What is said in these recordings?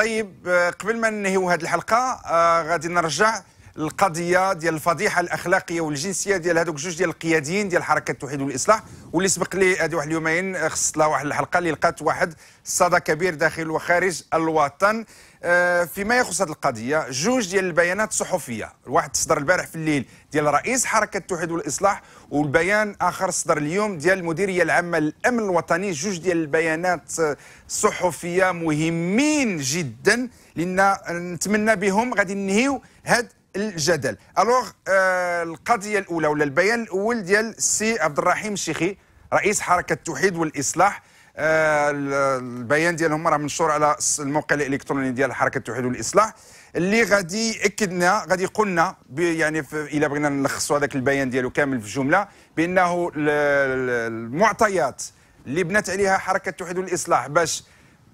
طيب آه، قبل ما ننهيو هذه الحلقه آه، غادي نرجع القضيه ديال الفضيحه الاخلاقيه والجنسيه ديال هذوك جوج ديال القياديين ديال حركه التوحيد والاصلاح واللي سبق لي هذه واحد اليومين خصت لها واحد الحلقه اللي لقات واحد صدى كبير داخل وخارج الوطن آه، فيما يخص هذه القضيه جوج ديال البيانات الصحفيه واحد صدر البارح في الليل ديال رئيس حركه التوحيد والاصلاح والبيان اخر صدر اليوم ديال المديريه العامه للامن الوطني جوج ديال البيانات آه، الصحفيه مهمين جدا لان نتمنى بهم غادي ننهيو هذا الجدل الوغ آه القضيه الاولى ولا البيان الاول ديال السي عبد الرحيم الشيخي رئيس حركه التوحيد والاصلاح البيان ديالهم راه منشور على الموقع الالكتروني ديال حركه التوحيد والاصلاح اللي غادي اكدنا غادي قلنا يعني الى بغينا نلخصوا هذاك البيان ديالو كامل في جمله بانه المعطيات اللي بنت عليها حركه التوحيد والاصلاح باش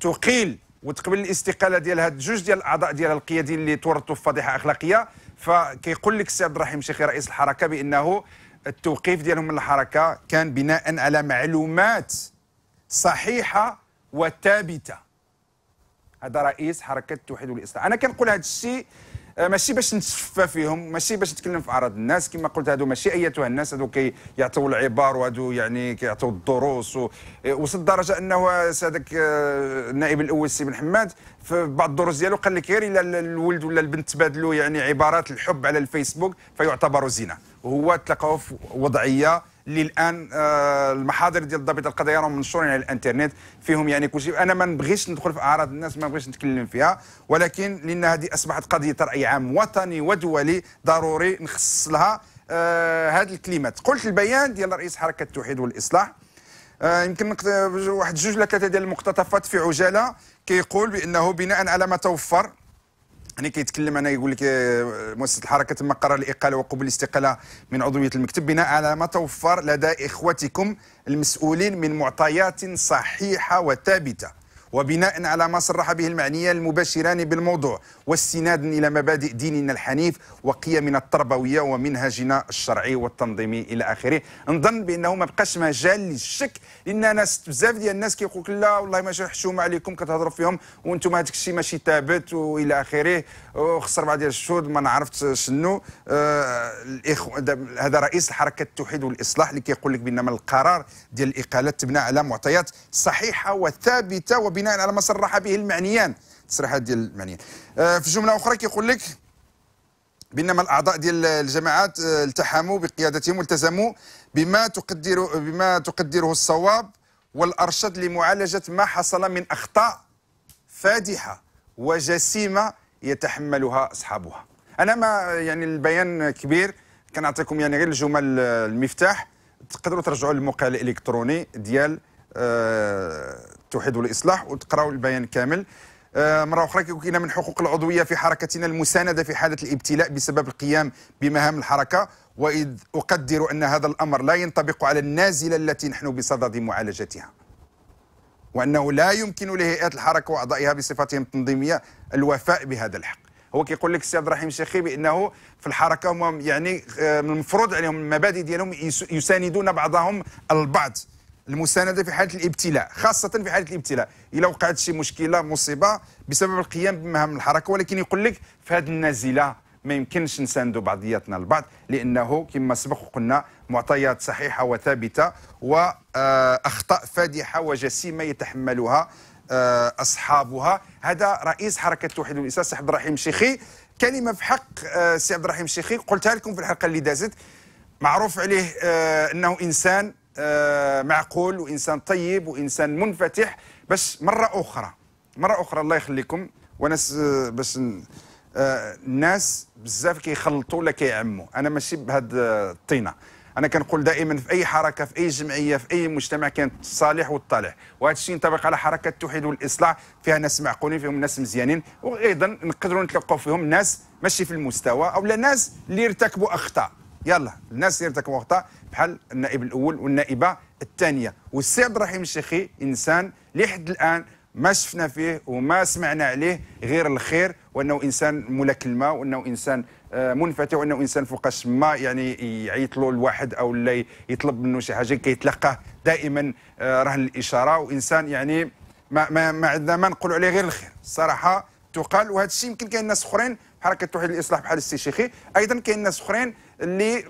تقيل وتقبل الاستقاله ديال هاد جوج ديال الاعضاء ديال القياديين اللي تورطوا في فضيحه اخلاقيه فكيقول لك السي عبد الرحيم شيخي رئيس الحركه بانه التوقيف ديالهم من الحركه كان بناء على معلومات صحيحه وثابته هذا رئيس حركه التوحيد والاصلاح انا كنقول هذا الشيء آه، ماشي باش نتشفى فيهم ماشي باش نتكلم في اعراض الناس كما قلت هادو ماشي ايتها الناس هادو كيعطيو العبار وهادو يعني كيعطوا الدروس آه، وصل لدرجه انه هذاك آه، النائب الاول سي بن حماد في بعض الدروس ديالو قال لك غير الا الولد ولا البنت تبادلوا يعني عبارات الحب على الفيسبوك فيعتبر زنا وهو تلقاه في وضعيه للان آه، المحاضر ديال الضابط القضايا راهم منشورين على الانترنت فيهم يعني كلشي انا ما نبغيش ندخل في اعراض الناس ما نبغيش نتكلم فيها ولكن لان هذه اصبحت قضيه راي عام وطني ودولي ضروري نخصص لها آه هذه الكلمات قلت البيان ديال رئيس حركه التوحيد والاصلاح آه يمكن واحد جوج ولا ثلاثه ديال المقتطفات في عجاله كيقول بانه بناء على ما توفر هنا يعني كيتكلم انا يقول لك آه، مؤسسه الحركه تم قرار الاقاله وقبول الاستقاله من عضويه المكتب بناء على ما توفر لدى اخوتكم المسؤولين من معطيات صحيحه وثابته وبناء على ما صرح به المعنيان المباشران بالموضوع واستنادا إلى مبادئ ديننا الحنيف وقيمنا التربوية ومنهجنا الشرعي والتنظيمي إلى آخره نظن بأنه ما بقاش مجال للشك لأن ناس بزاف ديال الناس كيقول لك لا والله ما حشومة عليكم كتهضروا فيهم وانتم هذاك الشيء ماشي ثابت وإلى آخره وخسر بعض ديال الشهود ما عرفت شنو آه هذا رئيس الحركة التوحيد والإصلاح اللي كيقول لك بأن القرار ديال الاقاله تبنى على معطيات صحيحة وثابتة وبناء بناء على ما صرح به المعنيان تصريحات ديال المعنيين آه، في جمله اخرى كيقول لك بينما الاعضاء ديال الجماعات آه، التحموا بقيادتهم والتزموا بما تقدر بما تقدره الصواب والارشد لمعالجه ما حصل من اخطاء فادحه وجسيمه يتحملها اصحابها انا ما يعني البيان كبير كنعطيكم يعني غير الجمل آه، المفتاح تقدروا ترجعوا للموقع الالكتروني ديال التوحيد والاصلاح وتقراوا البيان كامل آه، مرة أخرى كنا من حقوق العضوية في حركتنا المساندة في حالة الابتلاء بسبب القيام بمهام الحركة وإذ أقدر أن هذا الأمر لا ينطبق على النازلة التي نحن بصدد معالجتها وأنه لا يمكن لهيئات الحركة وأعضائها بصفتهم التنظيمية الوفاء بهذا الحق هو كيقول لك السيد رحيم الشيخي بانه في الحركه هم يعني آه، من المفروض عليهم المبادئ ديالهم يساندون بعضهم البعض المسانده في حاله الابتلاء خاصه في حاله الابتلاء الا وقعت شي مشكله مصيبه بسبب القيام بمهام الحركه ولكن يقول لك في هذه النازله ما يمكنش نساندوا بعضياتنا البعض لانه كما سبق وقلنا معطيات صحيحه وثابته واخطاء آه، فادحه وجسيمه يتحملها آه، اصحابها هذا رئيس حركه التوحيد الاساس سي عبد الرحيم شيخي كلمه في حق آه، سي عبد الرحيم شيخي قلتها لكم في الحلقه اللي دازت معروف عليه انه انسان آه، معقول وانسان طيب وانسان منفتح بس مره اخرى مره اخرى الله يخليكم وانا آه، بس الناس آه، بزاف كيخلطوا ولا كيعموا انا ماشي بهاد الطينه انا كنقول دائما في اي حركه في اي جمعيه في اي مجتمع كانت الصالح والطالح وهذا الشيء ينطبق على حركه التوحيد والاصلاح فيها ناس معقولين فيهم ناس مزيانين وايضا نقدروا نتلقوا فيهم ناس ماشي في المستوى او لا ناس اللي ارتكبوا اخطاء يلا الناس يرتكبوا اخطاء بحال النائب الاول والنائبه الثانيه والسيد رحيم الشيخي انسان لحد الان ما شفنا فيه وما سمعنا عليه غير الخير وانه انسان ملك الماء وانه انسان آه، منفتح وانه انسان فوقاش ما يعني يعيط له الواحد او لا يطلب منه شي حاجه كيتلقاه دائما آه، رهن الاشاره وانسان يعني ما ما ما عندنا ما نقولوا عليه غير الخير الصراحه تقال وهذا الشيء يمكن كاين ناس اخرين حركه التوحيد الاصلاح بحال السي شيخي ايضا كاين ناس اخرين اللي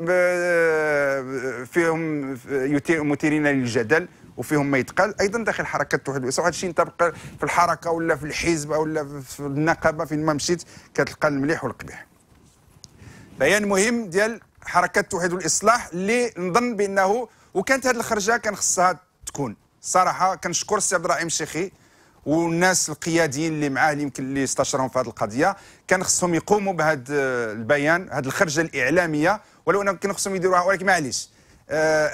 فيهم مثيرين للجدل وفيهم ما يتقال ايضا داخل حركه التوحيد والاسلام هذا الشيء ينطبق في الحركه ولا في الحزب ولا في النقابه فين ما مشيت كتلقى المليح والقبيح بيان مهم ديال حركه التوحيد والاصلاح اللي نظن بانه وكانت هذه الخرجه كان خصها تكون صراحه كنشكر السي عبد الرحيم الشيخي والناس القياديين اللي معاه يمكن اللي استشرهم في هذه القضيه كان خصهم يقوموا بهذا البيان هذه الخرجه الاعلاميه ولو انهم كان خصهم يديروها ولكن معليش آه،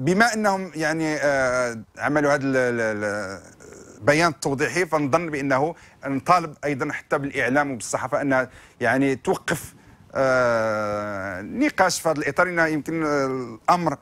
بما انهم يعني آه، عملوا هذا البيان التوضيحي فنظن بانه نطالب ايضا حتى بالاعلام وبالصحافه انها يعني توقف آه، نقاش في هذا الاطار يمكن الامر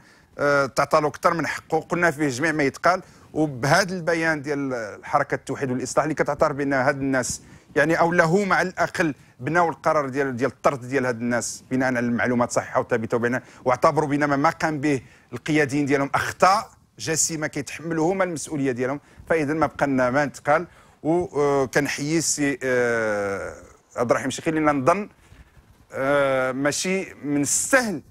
تعطى له اكثر من حقه قلنا فيه جميع ما يتقال وبهذا البيان ديال الحركه التوحيد والاصلاح اللي كتعترف بان هاد الناس يعني او له مع الاقل بناو القرار ديال ديال الطرد ديال هاد الناس بناء على المعلومات صحيحه وثابته وبين واعتبروا بان ما قام به القياديين ديالهم اخطاء جسيمه كيتحملوا هما المسؤوليه ديالهم فاذا ما بقى لنا ما نتقال وكنحيي آه، السي آه، عبد الرحيم الشيخي لان نظن آه، ماشي من السهل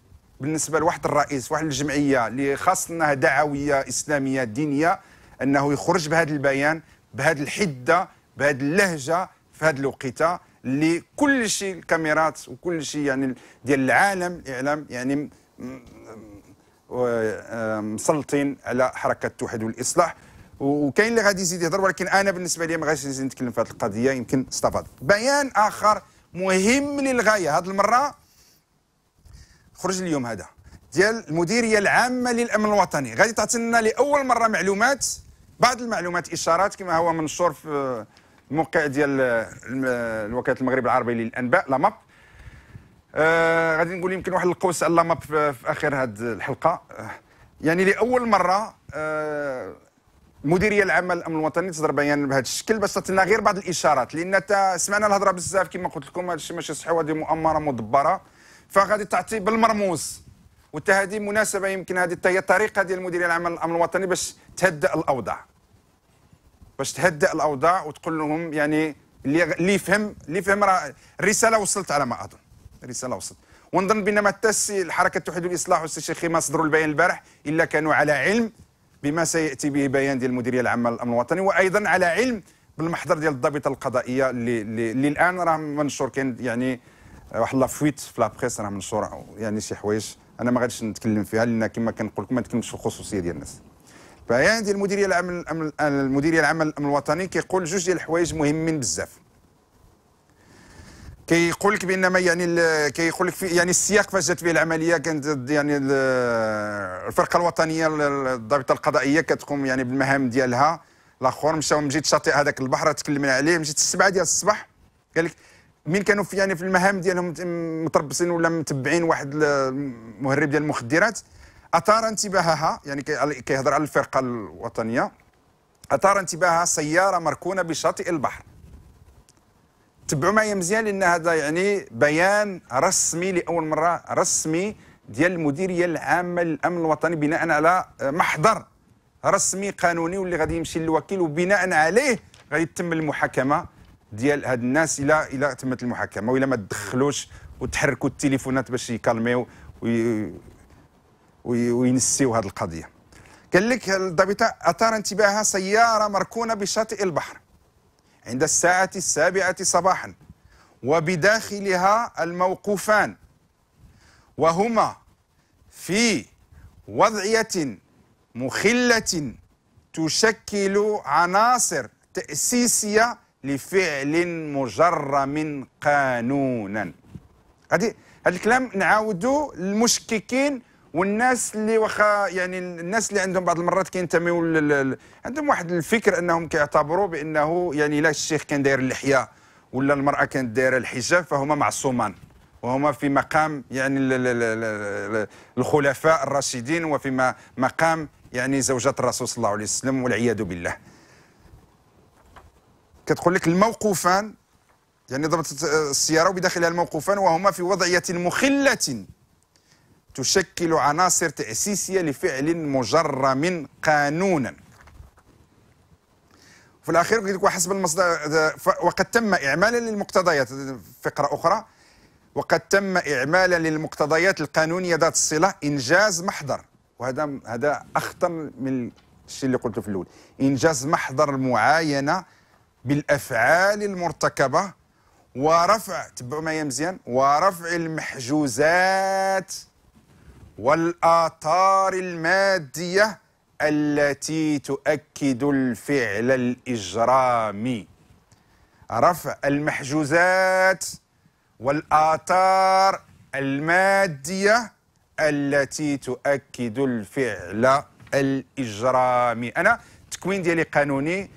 بالنسبه لواحد الرئيس واحد الجمعيه اللي خاص انها دعويه اسلاميه دينيه انه يخرج بهذا البيان بهذه الحده بهذه اللهجه في هذه الوقيته اللي كل شيء الكاميرات وكل شيء يعني ديال العالم الاعلام يعني مسلطين على حركه التوحيد والاصلاح وكاين اللي غادي يزيد يهضر ولكن انا بالنسبه لي ما غاديش نزيد نتكلم في هذه القضيه يمكن استفاد بيان اخر مهم للغايه هذه المره خرج اليوم هذا ديال المديريه العامه للامن الوطني غادي تعطينا لاول مره معلومات بعض المعلومات اشارات كما هو منشور في الموقع آه، ديال آه، آه، الوكاله المغرب العربي للانباء لا ماب آه غادي نقول يمكن واحد القوس على ماب في اخر هذه الحلقه يعني لاول مره آه المديريه العامه للامن الوطني تصدر بيان بهذا الشكل باش تعطينا غير بعض الاشارات لان سمعنا الهضره بزاف كما قلت لكم هذا الشيء ماشي صحيح وهذه مؤامره مدبره فغادي تعطي بالمرموز هذه مناسبه يمكن هذه هي الطريقه ديال المديريه العامه للامن الوطني باش تهدأ الاوضاع باش تهدأ الاوضاع وتقول لهم يعني اللي اللي يفهم اللي يفهم راه الرساله وصلت على ما اظن الرساله وصلت ونظن بان ما تاسي الحركه التوحيد والاصلاح والاستشيخي ما صدروا البيان البارح الا كانوا على علم بما سياتي به بيان ديال المديريه العامه للامن الوطني وايضا على علم بالمحضر ديال الضابطه القضائيه اللي اللي, اللي الان راه منشور كاين يعني واحد لافويت في لابريس راه منشور يعني شي حوايج انا ما غاديش نتكلم فيها لان كما كنقول لكم ما نتكلمش في الخصوصيه ديال الناس فهي عندي المديريه العام المديريه العامه للامن الوطني كيقول جوج ديال الحوايج مهمين بزاف كيقول لك بان ما يعني كيقول لك يعني السياق فاش جات به العمليه كانت يعني الفرقه الوطنيه الضابطه القضائيه كتقوم يعني بالمهام ديالها الاخر مشاو مجيت شاطئ هذاك البحر تكلمنا عليه مشيت السبعه ديال الصباح قال لك مين كانوا في يعني في المهام ديالهم متربصين ولا متبعين واحد المهرب ديال المخدرات اثار انتباهها يعني كيهضر على الفرقه الوطنيه اثار انتباهها سياره مركونه بشاطئ البحر تبعوا معايا مزيان لان هذا يعني بيان رسمي لاول مره رسمي ديال المديريه العامه للامن الوطني بناء على آه، محضر رسمي قانوني واللي غادي يمشي للوكيل وبناء عليه غادي تتم المحاكمه ديال هاد الناس الى الى تمت المحاكمه ولا ما تدخلوش وتحركوا التليفونات باش يكالميو وي وي وينسيو هذه القضيه قال لك الضابطه اثار انتباهها سياره مركونه بشاطئ البحر عند الساعه السابعه صباحا وبداخلها الموقوفان وهما في وضعيه مخله تشكل عناصر تاسيسيه لفعل مجرم قانونا هذه هذا الكلام نعاودوا للمشككين والناس اللي واخا يعني الناس اللي عندهم بعض المرات كينتموا عندهم واحد الفكر انهم كيعتبروا بانه يعني لا الشيخ كان داير اللحيه ولا المراه كانت دايره الحجاب فهما معصومان وهما في مقام يعني الخلفاء الراشدين وفي مقام يعني زوجات الرسول صلى الله عليه وسلم والعياذ بالله كتقول لك الموقوفان يعني ضربت السيارة وبداخلها الموقوفان وهما في وضعية مخلة تشكل عناصر تأسيسية لفعل مجرم قانونا في الأخير وحسب المصدر وقد تم إعمالا للمقتضيات فقرة أخرى وقد تم إعمالا للمقتضيات القانونية ذات الصلة إنجاز محضر وهذا هذا أخطر من الشيء اللي قلته في الأول إنجاز محضر المعاينة بالافعال المرتكبه ورفع تبعوا معايا مزيان ورفع المحجوزات والاثار الماديه التي تؤكد الفعل الاجرامي رفع المحجوزات والاثار الماديه التي تؤكد الفعل الاجرامي انا التكوين ديالي قانوني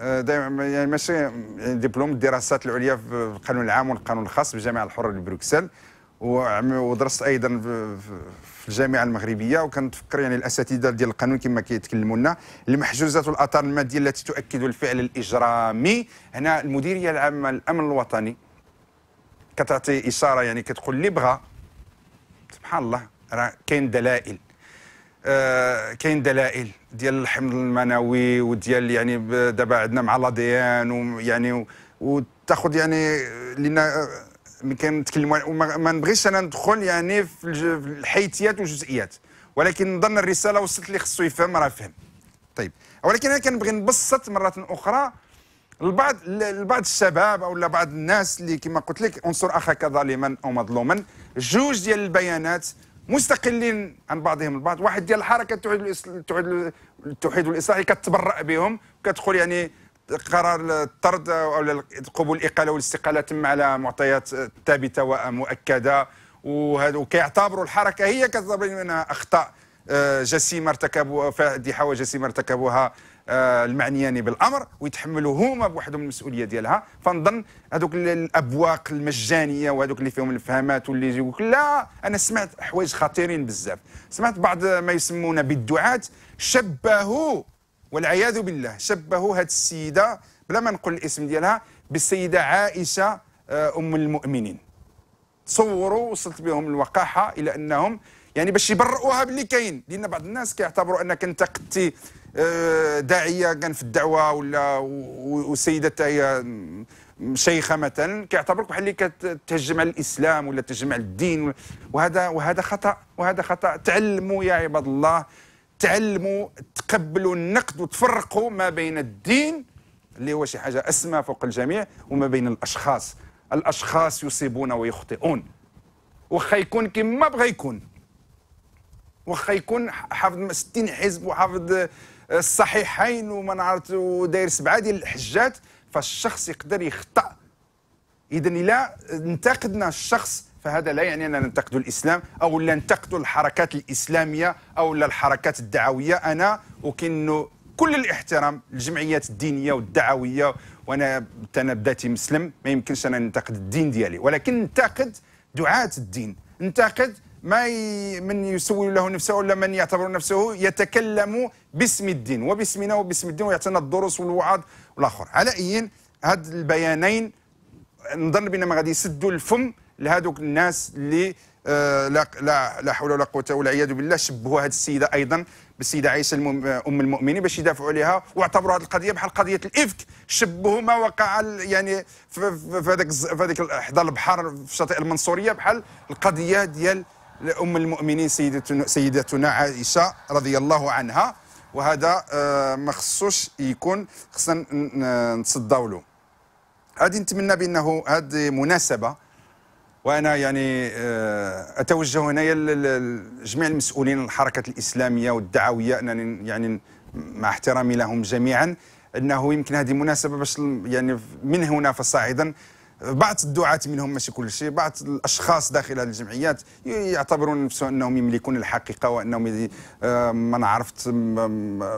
آه، دائما يعني ماشي يعني دبلوم الدراسات العليا في القانون العام والقانون الخاص بالجامعه الحره لبروكسل ودرست ايضا في الجامعه المغربيه وكنتفكر يعني الاساتذه ديال القانون كما كيتكلموا لنا المحجوزات والاثار الماديه التي تؤكد الفعل الاجرامي هنا المديريه العامه للامن الوطني كتعطي اشاره يعني كتقول اللي بغى سبحان الله راه كاين دلائل آه، كاين دلائل ديال الحمض المنوي وديال يعني دابا عندنا مع لا دي ان ويعني وتاخذ يعني لنا ملي كنتكلموا وما نبغيش انا ندخل يعني في الحيثيات والجزئيات ولكن نظن الرساله وصلت اللي خصو يفهم راه فهم طيب ولكن انا كنبغي نبسط مره اخرى البعض البعض الشباب او بعض الناس اللي كما قلت لك انصر اخاك ظالما او مظلوما جوج ديال البيانات مستقلين عن بعضهم البعض واحد ديال الحركه التوحيد التوحيد التوحيد كتبرأ بهم كتقول يعني قرار الطرد او قبول الاقاله والاستقاله تم على معطيات ثابته ومؤكده وهذا وكيعتبروا الحركه هي كتعتبر انها اخطاء آه، جسيمه ارتكبوها فادحه وجسيمه ارتكبوها آه، المعنيين بالامر ويتحملوا هما بوحدهم المسؤوليه ديالها فنظن هذوك الابواق المجانيه وهذوك اللي فيهم الفهمات واللي يقول لا انا سمعت حوايج خطيرين بزاف سمعت بعض ما يسمون بالدعاة شبهوا والعياذ بالله شبهوا هذه السيده بلا ما نقول الاسم ديالها بالسيده عائشه آه، ام المؤمنين تصوروا وصلت بهم الوقاحه الى انهم يعني باش يبرئوها باللي كاين لان بعض الناس كيعتبروا انك انتقدتي آه، داعيه كان في الدعوه ولا وسيده هي شيخه مثلا كيعتبرك بحال اللي كتهجم على الاسلام ولا تهجم على الدين وهذا وهذا خطا وهذا خطا تعلموا يا عباد الله تعلموا تقبلوا النقد وتفرقوا ما بين الدين اللي هو شي حاجه اسمى فوق الجميع وما بين الاشخاص الاشخاص يصيبون ويخطئون واخا يكون كما بغى يكون واخا يكون حافظ 60 حزب وحافظ الصحيحين وما نعرف وداير سبعه ديال الحجات فالشخص يقدر يخطأ اذا الا انتقدنا الشخص فهذا لا يعني اننا ننتقد الاسلام او لا ننتقد الحركات الاسلاميه او لا الحركات الدعويه انا وكن كل الاحترام للجمعيات الدينيه والدعويه وانا انا بذاتي مسلم ما يمكنش انا ننتقد الدين ديالي ولكن ننتقد دعاه الدين ننتقد ما من يسول له نفسه ولا من يعتبر نفسه يتكلم باسم الدين وباسمنا وباسم الدين ويعطينا الدروس والوعظ والاخر على اي هاد البيانين نظن بان ما غادي يسدوا الفم لهذوك الناس اللي آه لا لا حول ولا قوه والعياذ بالله شبهوا هذه السيده ايضا بالسيده عائشه ام المؤمنين باش يدافعوا عليها واعتبروا هذه القضيه بحال قضيه الافك شبهوا ما وقع يعني في هذاك في هذاك حدا البحر في شاطئ المنصوريه بحال القضيه ديال لأم المؤمنين سيدتنا, سيدتنا عائشة رضي الله عنها وهذا آه، ما خصوش يكون خصنا نتصداو له غادي نتمنى بانه هذه مناسبه وانا يعني آه، اتوجه هنا لجميع المسؤولين الحركه الاسلاميه والدعويه انني يعني مع احترامي لهم جميعا انه يمكن هذه مناسبه باش يعني من هنا فصاعدا بعض الدعاة منهم ماشي كل شيء بعض الأشخاص داخل هذه الجمعيات يعتبرون نفسهم أنهم يملكون الحقيقة وأنهم من عرفت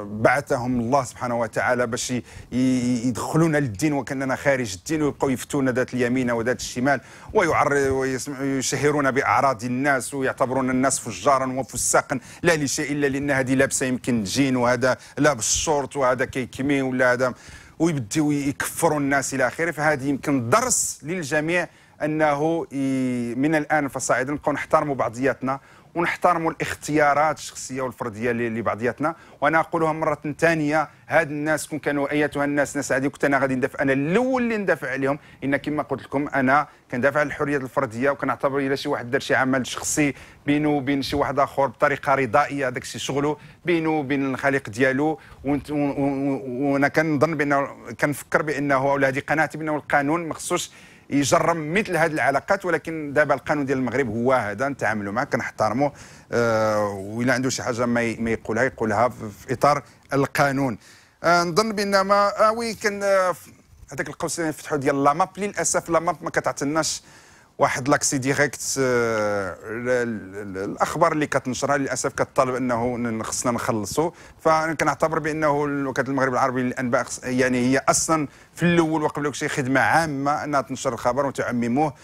بعثهم الله سبحانه وتعالى باش يدخلونا للدين وكأننا خارج الدين ويبقوا يفتونا ذات اليمين وذات الشمال ويشهرون بأعراض الناس ويعتبرون الناس فجارا وفساقا لا لشيء إلا لأن هذه لابسة يمكن جين وهذا لابس شورت وهذا كيكمي ولا هذا ويبداو يكفروا الناس الى اخره فهذه يمكن درس للجميع انه من الان فصاعدا نبقاو نحترموا بعضياتنا ونحترموا الاختيارات الشخصيه والفرديه لبعضياتنا وانا اقولها مره ثانيه هاد الناس كون كانوا ايتها الناس ناس عادي كنت انا غادي ندافع انا الاول اللي ندافع عليهم ان كما قلت لكم انا كندافع على الحريه الفرديه وكنعتبر الا شي واحد دار شي عمل شخصي بينه وبين شي واحد اخر بطريقه رضائيه هذاك الشيء شغله بينه وبين الخالق ديالو وانا كنظن بان كنفكر بانه ولا هذه قناعتي بانه القانون ما خصوش يجرم مثل هذه العلاقات ولكن دابا القانون ديال المغرب هو هذا نتعاملوا معه كنحترموه آه وإلا عنده شي حاجه ما يقولها يقولها في اطار القانون آه نظن بان ما آه وي كان آه، هذاك القوسين فتحوا ديال لاماب للاسف لاماب ما كتعطيناش واحد لاكسي ديريكت آه، الاخبار اللي كتنشرها للاسف كتطالب انه خصنا نخلصوا فكنعتبر بانه وكاله المغرب العربي للانباء يعني هي اصلا في الاول وقبل كل شيء خدمه عامه انها تنشر الخبر وتعمموه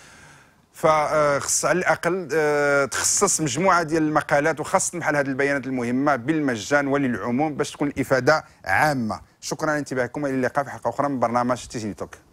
فخص على الاقل آه، تخصص مجموعه ديال المقالات وخاصه بحال هذه البيانات المهمه بالمجان وللعموم باش تكون الافاده عامه شكرا لانتباهكم الى اللقاء في حلقه اخرى من برنامج تيزي توك